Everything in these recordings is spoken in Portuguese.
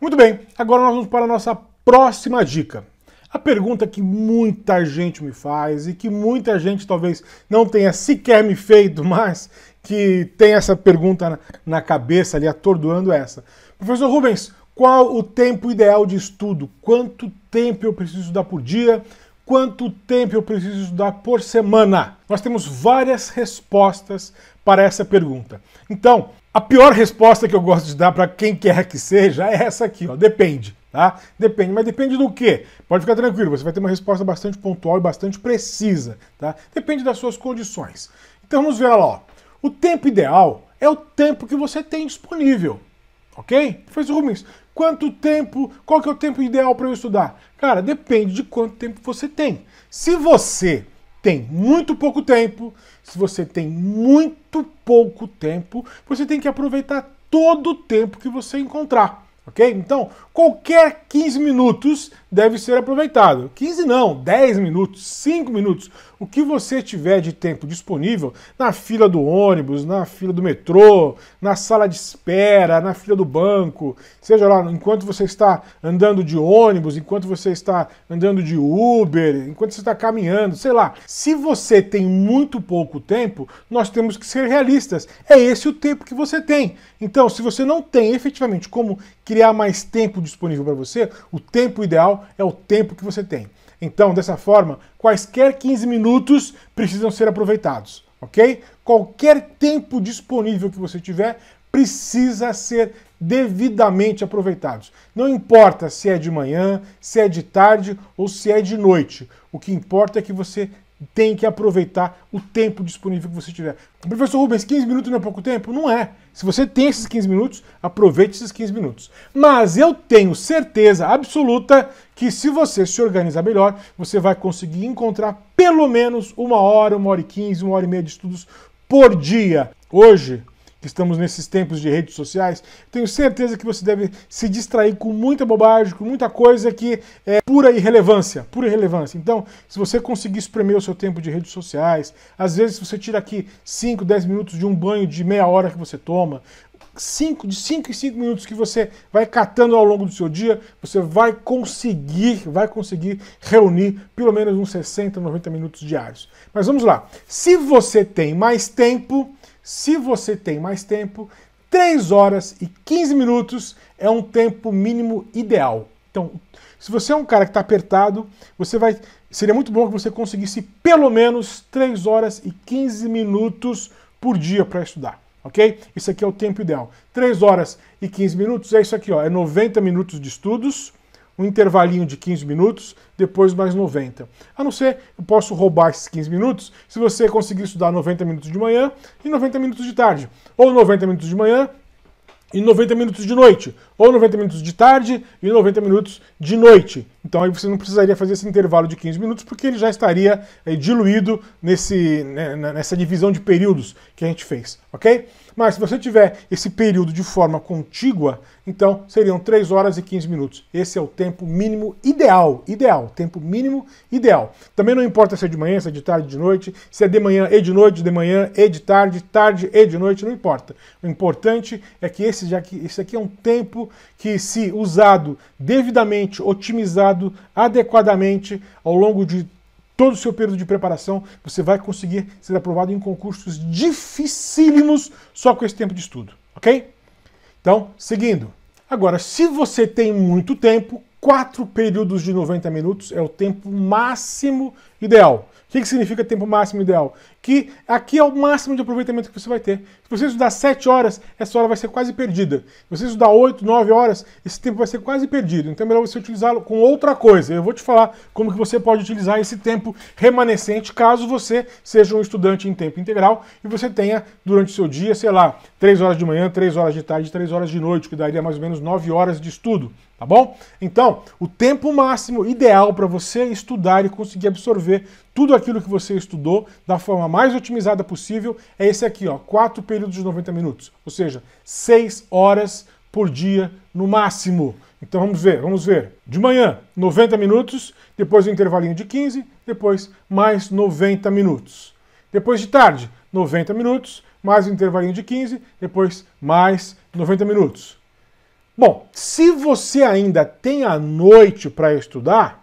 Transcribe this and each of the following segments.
Muito bem, agora nós vamos para a nossa próxima dica. A pergunta que muita gente me faz e que muita gente talvez não tenha sequer me feito, mas que tem essa pergunta na cabeça ali, atordoando essa. Professor Rubens, qual o tempo ideal de estudo? Quanto tempo eu preciso estudar por dia? Quanto tempo eu preciso estudar por semana? Nós temos várias respostas para essa pergunta. Então, a pior resposta que eu gosto de dar para quem quer que seja é essa aqui, ó, depende, tá? Depende, mas depende do quê? Pode ficar tranquilo, você vai ter uma resposta bastante pontual e bastante precisa, tá? Depende das suas condições. Então vamos ver lá, ó. O tempo ideal é o tempo que você tem disponível, ok? Fez Rubens, quanto tempo, qual que é o tempo ideal para eu estudar? Cara, depende de quanto tempo você tem. Se você tem muito pouco tempo. Se você tem muito pouco tempo, você tem que aproveitar todo o tempo que você encontrar. Ok? Então, qualquer 15 minutos deve ser aproveitado. 15 não, 10 minutos, 5 minutos. O que você tiver de tempo disponível na fila do ônibus, na fila do metrô, na sala de espera, na fila do banco, seja lá, enquanto você está andando de ônibus, enquanto você está andando de Uber, enquanto você está caminhando, sei lá. Se você tem muito pouco tempo, nós temos que ser realistas. É esse o tempo que você tem. Então, se você não tem efetivamente como criar criar mais tempo disponível para você, o tempo ideal é o tempo que você tem. Então, dessa forma, quaisquer 15 minutos precisam ser aproveitados, ok? Qualquer tempo disponível que você tiver precisa ser devidamente aproveitado. Não importa se é de manhã, se é de tarde ou se é de noite. O que importa é que você tem que aproveitar o tempo disponível que você tiver. Professor Rubens, 15 minutos não é pouco tempo? Não é. Se você tem esses 15 minutos, aproveite esses 15 minutos. Mas eu tenho certeza absoluta que se você se organizar melhor, você vai conseguir encontrar pelo menos uma hora, uma hora e quinze, uma hora e meia de estudos por dia. Hoje, que estamos nesses tempos de redes sociais, tenho certeza que você deve se distrair com muita bobagem, com muita coisa que é pura irrelevância, pura irrelevância. Então, se você conseguir espremer o seu tempo de redes sociais, às vezes você tira aqui 5, 10 minutos de um banho de meia hora que você toma, cinco, de 5 em 5 minutos que você vai catando ao longo do seu dia, você vai conseguir, vai conseguir reunir pelo menos uns 60, 90 minutos diários. Mas vamos lá. Se você tem mais tempo, se você tem mais tempo, 3 horas e 15 minutos é um tempo mínimo ideal. Então, se você é um cara que está apertado, você vai. Seria muito bom que você conseguisse pelo menos 3 horas e 15 minutos por dia para estudar. Ok? Isso aqui é o tempo ideal. 3 horas e 15 minutos é isso aqui, ó. É 90 minutos de estudos um intervalinho de 15 minutos, depois mais 90. A não ser, eu posso roubar esses 15 minutos se você conseguir estudar 90 minutos de manhã e 90 minutos de tarde. Ou 90 minutos de manhã e 90 minutos de noite, ou 90 minutos de tarde e 90 minutos de noite. Então aí você não precisaria fazer esse intervalo de 15 minutos, porque ele já estaria é, diluído nesse, né, nessa divisão de períodos que a gente fez, ok? Mas se você tiver esse período de forma contígua, então seriam 3 horas e 15 minutos. Esse é o tempo mínimo ideal, ideal, tempo mínimo ideal. Também não importa se é de manhã, se é de tarde, de noite, se é de manhã e de noite, de manhã e de tarde, tarde e de noite, não importa. O importante é que esse já que esse aqui é um tempo que se usado devidamente, otimizado adequadamente ao longo de todo o seu período de preparação, você vai conseguir ser aprovado em concursos dificílimos só com esse tempo de estudo, ok? Então, seguindo. Agora, se você tem muito tempo, quatro períodos de 90 minutos é o tempo máximo ideal. O que, que significa tempo máximo ideal? que aqui é o máximo de aproveitamento que você vai ter. Se você estudar 7 horas, essa hora vai ser quase perdida. Se você estudar 8, 9 horas, esse tempo vai ser quase perdido. Então é melhor você utilizá-lo com outra coisa. Eu vou te falar como que você pode utilizar esse tempo remanescente caso você seja um estudante em tempo integral e você tenha durante o seu dia, sei lá, 3 horas de manhã, 3 horas de tarde, 3 horas de noite, que daria mais ou menos 9 horas de estudo tá bom? Então, o tempo máximo ideal para você estudar e conseguir absorver tudo aquilo que você estudou da forma mais otimizada possível é esse aqui, ó, quatro períodos de 90 minutos, ou seja, seis horas por dia no máximo. Então vamos ver, vamos ver. De manhã, 90 minutos, depois um intervalinho de 15, depois mais 90 minutos. Depois de tarde, 90 minutos, mais um intervalinho de 15, depois mais 90 minutos. Bom, se você ainda tem a noite para estudar,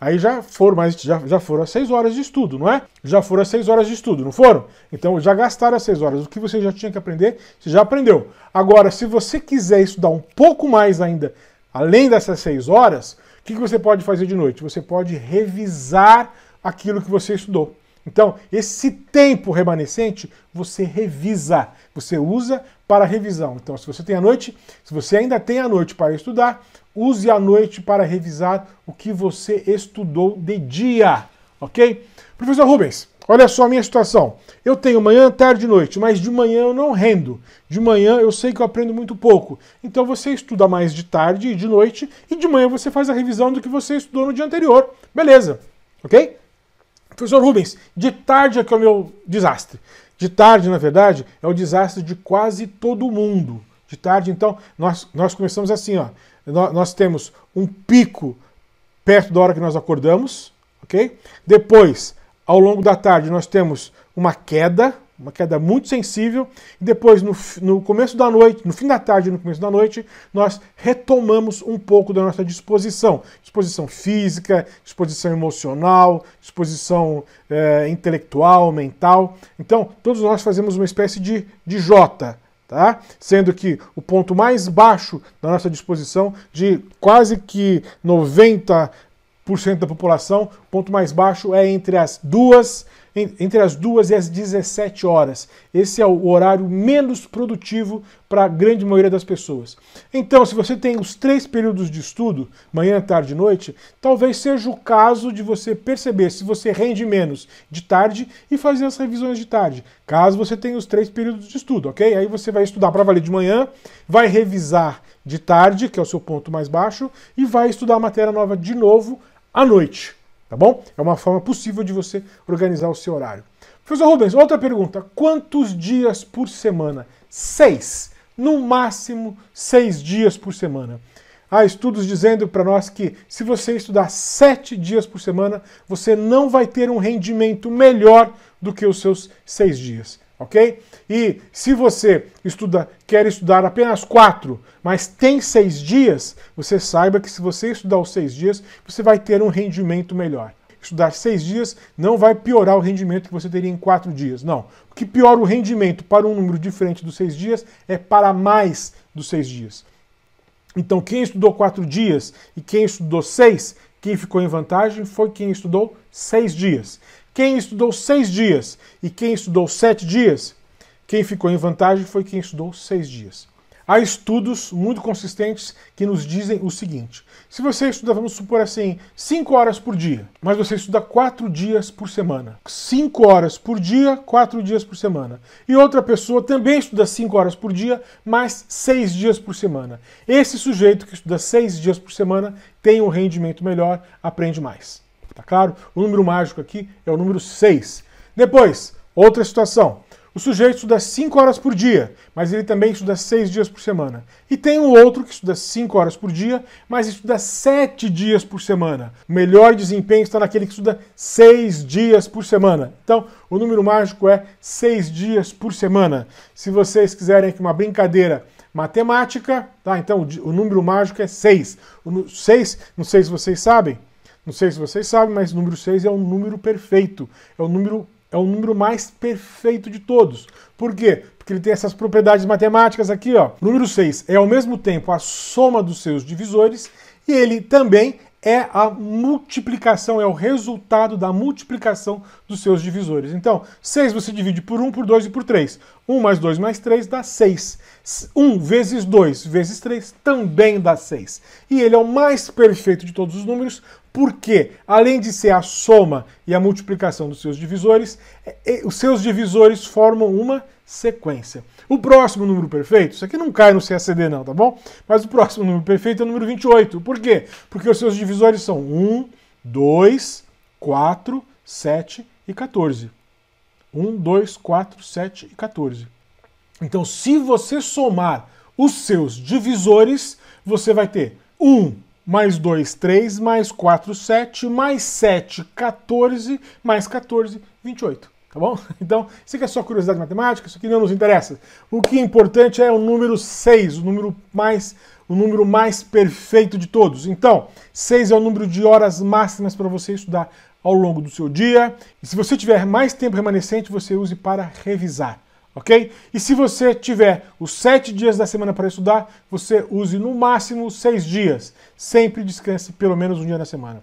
Aí já foram mais, já, já foram as seis horas de estudo, não é? Já foram as seis horas de estudo, não foram? Então já gastaram as seis horas. O que você já tinha que aprender, você já aprendeu. Agora, se você quiser estudar um pouco mais ainda, além dessas seis horas, o que você pode fazer de noite? Você pode revisar aquilo que você estudou. Então, esse tempo remanescente você revisa, você usa para revisão. Então, se você tem a noite, se você ainda tem a noite para estudar, Use a noite para revisar o que você estudou de dia, ok? Professor Rubens, olha só a minha situação. Eu tenho manhã, tarde e noite, mas de manhã eu não rendo. De manhã eu sei que eu aprendo muito pouco. Então você estuda mais de tarde e de noite, e de manhã você faz a revisão do que você estudou no dia anterior. Beleza, ok? Professor Rubens, de tarde é que é o meu desastre. De tarde, na verdade, é o desastre de quase todo mundo. De tarde, então, nós, nós começamos assim, ó nós temos um pico perto da hora que nós acordamos, ok? Depois, ao longo da tarde, nós temos uma queda, uma queda muito sensível. E depois, no, no começo da noite, no fim da tarde e no começo da noite, nós retomamos um pouco da nossa disposição. Disposição física, disposição emocional, disposição é, intelectual, mental. Então, todos nós fazemos uma espécie de, de jota tá? Sendo que o ponto mais baixo da nossa disposição, de quase que 90% da população, o ponto mais baixo é entre as duas entre as 2 e as 17 horas. Esse é o horário menos produtivo para a grande maioria das pessoas. Então, se você tem os três períodos de estudo, manhã, tarde e noite, talvez seja o caso de você perceber se você rende menos de tarde e fazer as revisões de tarde, caso você tenha os três períodos de estudo, ok? Aí você vai estudar para valer de manhã, vai revisar de tarde, que é o seu ponto mais baixo, e vai estudar a matéria nova de novo à noite. Tá bom? É uma forma possível de você organizar o seu horário. Professor Rubens, outra pergunta. Quantos dias por semana? Seis. No máximo, seis dias por semana. Há estudos dizendo para nós que se você estudar sete dias por semana, você não vai ter um rendimento melhor do que os seus seis dias ok? E se você estuda, quer estudar apenas quatro, mas tem seis dias, você saiba que se você estudar os seis dias, você vai ter um rendimento melhor. Estudar seis dias não vai piorar o rendimento que você teria em quatro dias, não. O que piora o rendimento para um número diferente dos seis dias é para mais dos seis dias. Então, quem estudou quatro dias e quem estudou seis, quem ficou em vantagem foi quem estudou seis dias. Quem estudou seis dias e quem estudou sete dias, quem ficou em vantagem foi quem estudou seis dias. Há estudos muito consistentes que nos dizem o seguinte: se você estuda, vamos supor assim, cinco horas por dia, mas você estuda quatro dias por semana. cinco horas por dia, quatro dias por semana. E outra pessoa também estuda cinco horas por dia, mas seis dias por semana. Esse sujeito que estuda seis dias por semana tem um rendimento melhor, aprende mais tá claro? O número mágico aqui é o número 6. Depois, outra situação. O sujeito estuda 5 horas por dia, mas ele também estuda 6 dias por semana. E tem um outro que estuda 5 horas por dia, mas estuda 7 dias por semana. O melhor desempenho está naquele que estuda 6 dias por semana. Então, o número mágico é 6 dias por semana. Se vocês quiserem aqui uma brincadeira matemática, tá? Então, o número mágico é 6. O 6, não sei se vocês sabem, não sei se vocês sabem, mas é o número 6 é um número perfeito. É o número, é o número mais perfeito de todos. Por quê? Porque ele tem essas propriedades matemáticas aqui, ó. O número 6 é ao mesmo tempo a soma dos seus divisores e ele também é a multiplicação, é o resultado da multiplicação dos seus divisores. Então, 6 você divide por 1, por 2 e por 3. 1 mais 2 mais 3 dá 6. 1 vezes 2 vezes 3 também dá 6. E ele é o mais perfeito de todos os números, porque, além de ser a soma e a multiplicação dos seus divisores, é, é, os seus divisores formam uma sequência. O próximo número perfeito, isso aqui não cai no CACD não, tá bom? Mas o próximo número perfeito é o número 28. Por quê? Porque os seus divisores são 1, 2, 4, 7 e 14. 1, 2, 4, 7 e 14. Então, se você somar os seus divisores, você vai ter 1 mais 2, 3, mais 4, 7, mais 7, 14, mais 14, 28. Tá bom? Então, isso aqui é só curiosidade matemática, isso aqui não nos interessa. O que é importante é o número 6, o número mais o número mais perfeito de todos. Então, 6 é o número de horas máximas para você estudar ao longo do seu dia. E se você tiver mais tempo remanescente, você use para revisar, ok? E se você tiver os 7 dias da semana para estudar, você use no máximo 6 dias. Sempre descanse pelo menos um dia na semana.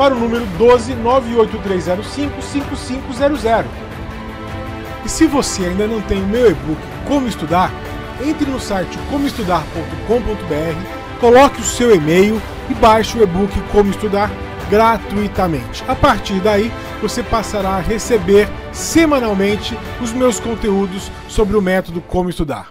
para o número 12 5500. E se você ainda não tem o meu e-book Como Estudar, entre no site comoestudar.com.br, coloque o seu e-mail e baixe o e-book Como Estudar gratuitamente. A partir daí, você passará a receber semanalmente os meus conteúdos sobre o método Como Estudar.